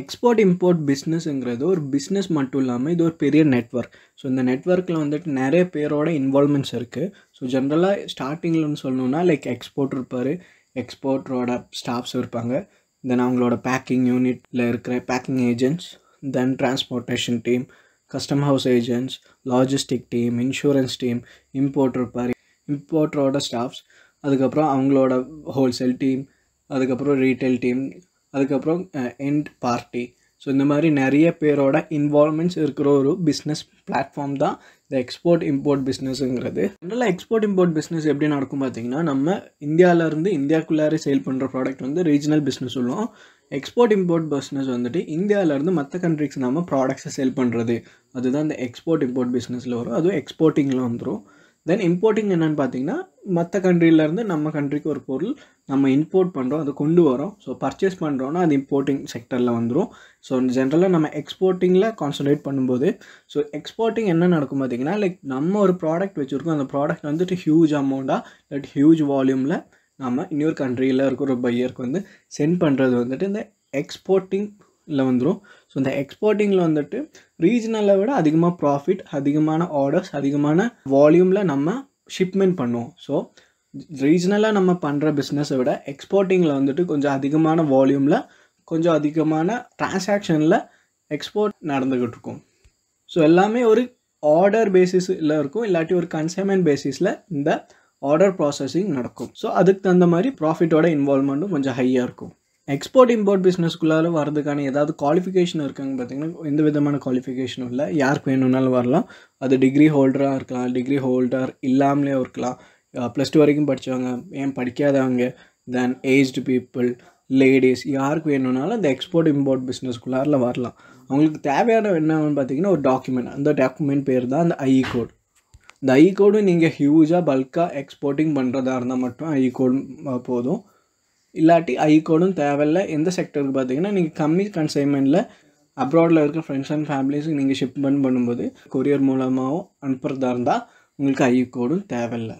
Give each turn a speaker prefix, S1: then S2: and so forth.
S1: export import பிஸ்னஸ்ங்கிறது ஒரு business மட்டும் இல்லாமல் இது ஒரு பெரிய நெட்ஒர்க் ஸோ இந்த நெட்ஒர்க்கில் வந்துட்டு நிறைய பேரோட இன்வால்மெண்ட்ஸ் இருக்குது ஸோ ஜென்ரலாக ஸ்டார்டிங்கில்னு சொல்லணும்னா லைக் எக்ஸ்போர்ட் இருப்பார் எக்ஸ்போர்ட்ரோட ஸ்டாஃப்ஸ் இருப்பாங்க தென் அவங்களோட பேக்கிங் யூனிட்டில் இருக்கிற packing agents then transportation team custom house agents logistic team insurance team import இருப்பார் இம்போர்ட்டரோட ஸ்டாஃப்ஸ் அதுக்கப்புறம் அவங்களோட ஹோல்சேல் டீம் அதுக்கப்புறம் ரீட்டைல் டீம் அதுக்கப்புறம் எண்ட் பார்ட்டி ஸோ இந்த மாதிரி நிறைய பேரோட இன்வால்மெண்ட்ஸ் இருக்கிற ஒரு பிஸ்னஸ் பிளாட்ஃபார்ம் தான் இந்த எக்ஸ்போர்ட் இம்போர்ட் பிஸ்னஸ்ங்கிறது ஜென்ரலாக எக்ஸ்போர்ட் இம்போர்ட் பிஸ்னஸ் எப்படி நடக்கும் பார்த்தீங்கன்னா நம்ம இந்தியாவிலேருந்து இந்தியாக்குள்ளாரே சேல் பண்ணுற ப்ராடக்ட் வந்து ரீஜனல் பிஸ்னஸ் சொல்லுவோம் எக்ஸ்போர்ட் இம்போர்ட் பிஸ்னஸ் வந்துட்டு இந்தியாவிலேருந்து மற்ற கண்ட்ரிக்ஸ் நம்ம ப்ராடக்ட்ஸை சேல் பண்ணுறது அதுதான் இந்த எக்ஸ்போர்ட் இம்போர்ட் பிஸ்னஸில் வரும் அதுவும் எக்ஸ்போர்ட்டிங்கில் வந்துடும் தென் இம்போர்ட்டிங் என்னென்னு பார்த்தீங்கன்னா மற்ற கண்ட்ரிலேருந்து நம்ம கண்ட்ரிக்கு ஒரு பொருள் நம்ம இம்போர்ட் பண்ணுறோம் அதை கொண்டு வரோம் ஸோ பர்ச்சேஸ் பண்ணுறோன்னா அது இம்போர்ட்டிங் செக்டரில் வந்துடும் ஸோ ஜென்ரலாக நம்ம எக்ஸ்போர்ட்டிங்கில் கான்சன்ட்ரேட் பண்ணும்போது ஸோ எக்ஸ்போர்ட்டிங் என்ன நடக்கும் பார்த்தீங்கன்னா லைக் நம்ம ஒரு ப்ராடக்ட் வச்சுருக்கோம் அந்த ப்ராடக்ட் வந்துட்டு ஹியூஜ் அமௌண்ட்டாக லைட் ஹியூஜ் வால்யூமில் நம்ம இன்னொரு கண்ட்ரியில் இருக்கிற பையருக்கு வந்து சென்ட் பண்ணுறது வந்துட்டு இந்த எக்ஸ்போர்ட்டிங் இல்லை வந்துடும் ஸோ இந்த எக்ஸ்போர்ட்டிங்கில் வந்துட்டு ரீஜனலை விட அதிகமாக ப்ராஃபிட் அதிகமான ஆர்டர்ஸ் அதிகமான வால்யூமில் நம்ம ஷிப்மெண்ட் பண்ணுவோம் ஸோ ரீஜனலாக நம்ம பண்ணுற பிஸ்னஸை விட எக்ஸ்போர்ட்டிங்கில் வந்துட்டு கொஞ்சம் அதிகமான வால்யூமில் கொஞ்சம் அதிகமான ட்ரான்சாக்ஷனில் எக்ஸ்போர்ட் நடந்துக்கிட்டு இருக்கும் ஸோ எல்லாமே ஒரு ஆர்டர் பேசிஸில் இருக்கும் இல்லாட்டி ஒரு கன்சைன்மெண்ட் பேசிஸில் இந்த ஆர்டர் ப்ராசஸிங் நடக்கும் ஸோ அதுக்கு தகுந்த மாதிரி ப்ராஃபிட்டோட இன்வால்மெண்ட்டும் கொஞ்சம் ஹையாக இருக்கும் எக்ஸ்போர்ட் இம்போர்ட் பிஸ்னஸ்க்குள்ளார வரதுக்கான ஏதாவது குவாலிஃபிகேஷன் இருக்குங்க பார்த்தீங்கன்னா எந்த விதமான குவாலிஃபிகேஷனும் இல்லை யாருக்கு வேணும்னாலும் வரலாம் அது டிகிரி ஹோல்டராக இருக்கலாம் டிகிரி ஹோல்டர் இல்லாமலே இருக்கலாம் ப்ளஸ் டூ வரைக்கும் படித்தவங்க ஏன் படிக்காதவங்க தென் ஏஜ்டு பீப்புள் லேடிஸ் யாருக்கு வேணும்னாலும் அந்த எக்ஸ்போர்ட் இம்போர்ட் பிஸ்னஸ்க்குள்ளாரில் வரலாம் அவங்களுக்கு தேவையான என்னன்னு பார்த்தீங்கன்னா ஒரு டாக்குமெண்ட் அந்த டாக்குமெண்ட் பேர் தான் அந்த ஐஇ கோட் இந்த ஐ கோடு நீங்கள் ஹியூஜாக பல்காக எக்ஸ்போர்ட்டிங் பண்ணுறதா இருந்தால் மட்டும் ஐ கோடு போதும் இல்லாட்டி ஐ கோடும் தேவையில்ல எந்த செக்டருக்கு பார்த்தீங்கன்னா நீங்கள் கம்மி கன்சைன்மெண்ட்டில் அப்ராடில் இருக்க ஃப்ரெண்ட்ஸ் அண்ட் ஃபேமிலிஸுக்கு நீங்கள் ஷிப்மெண்ட் பண்ணும்போது கொரியர் மூலமாகவும் அனுப்புகிறதா இருந்தால் உங்களுக்கு ஐ கோடும் தேவையில்லை